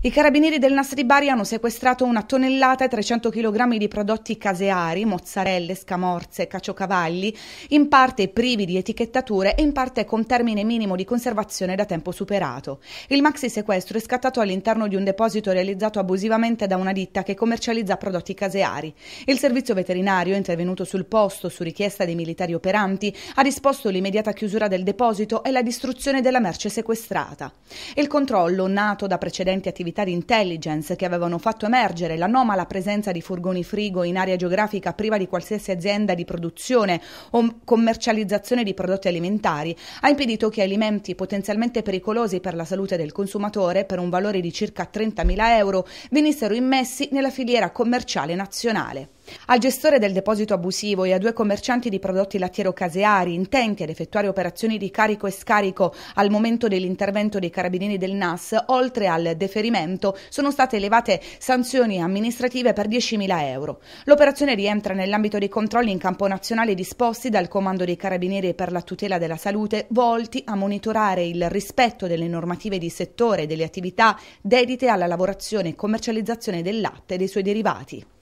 I carabinieri del Nastri Bari hanno sequestrato una tonnellata e 300 kg di prodotti caseari, mozzarelle, scamorze, caciocavalli, in parte privi di etichettature e in parte con termine minimo di conservazione da tempo superato. Il maxi sequestro è scattato all'interno di un deposito realizzato abusivamente da una ditta che commercializza prodotti caseari. Il servizio veterinario, intervenuto sul posto su richiesta dei militari operanti, ha disposto l'immediata chiusura del deposito e la distruzione della merce sequestrata. Il controllo, nato da precedenti attività attività di intelligence che avevano fatto emergere l'anomala presenza di furgoni frigo in area geografica priva di qualsiasi azienda di produzione o commercializzazione di prodotti alimentari, ha impedito che alimenti potenzialmente pericolosi per la salute del consumatore per un valore di circa 30.000 euro venissero immessi nella filiera commerciale nazionale. Al gestore del deposito abusivo e a due commercianti di prodotti lattiero-caseari intenti ad effettuare operazioni di carico e scarico al momento dell'intervento dei carabinieri del NAS, oltre al deferimento, sono state elevate sanzioni amministrative per 10.000 euro. L'operazione rientra nell'ambito dei controlli in campo nazionale disposti dal Comando dei Carabinieri per la tutela della salute, volti a monitorare il rispetto delle normative di settore e delle attività dedite alla lavorazione e commercializzazione del latte e dei suoi derivati.